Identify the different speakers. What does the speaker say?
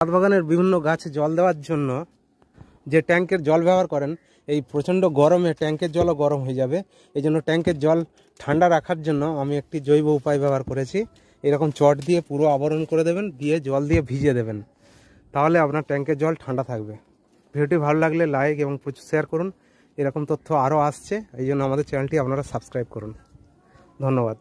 Speaker 1: ছাদ বাগানের বিভিন্ন গাছে জল দেওয়ার জন্য যে ট্যাঙ্কের জল ব্যবহার করেন এই প্রচণ্ড গরমে ট্যাঙ্কের জলও গরম হয়ে যাবে এই জন্য ট্যাঙ্কের জল ঠান্ডা রাখার জন্য আমি একটি জৈব উপায় ব্যবহার করেছি এরকম চট দিয়ে পুরো আবরণ করে দেবেন দিয়ে জল দিয়ে ভিজিয়ে দেবেন তাহলে আপনার ট্যাঙ্কের জল ঠান্ডা থাকবে ভিডিওটি ভালো লাগলে লাইক এবং প্রচুর শেয়ার করুন এরকম তথ্য আরও আসছে এই জন্য আমাদের চ্যানেলটি আপনারা সাবস্ক্রাইব করুন ধন্যবাদ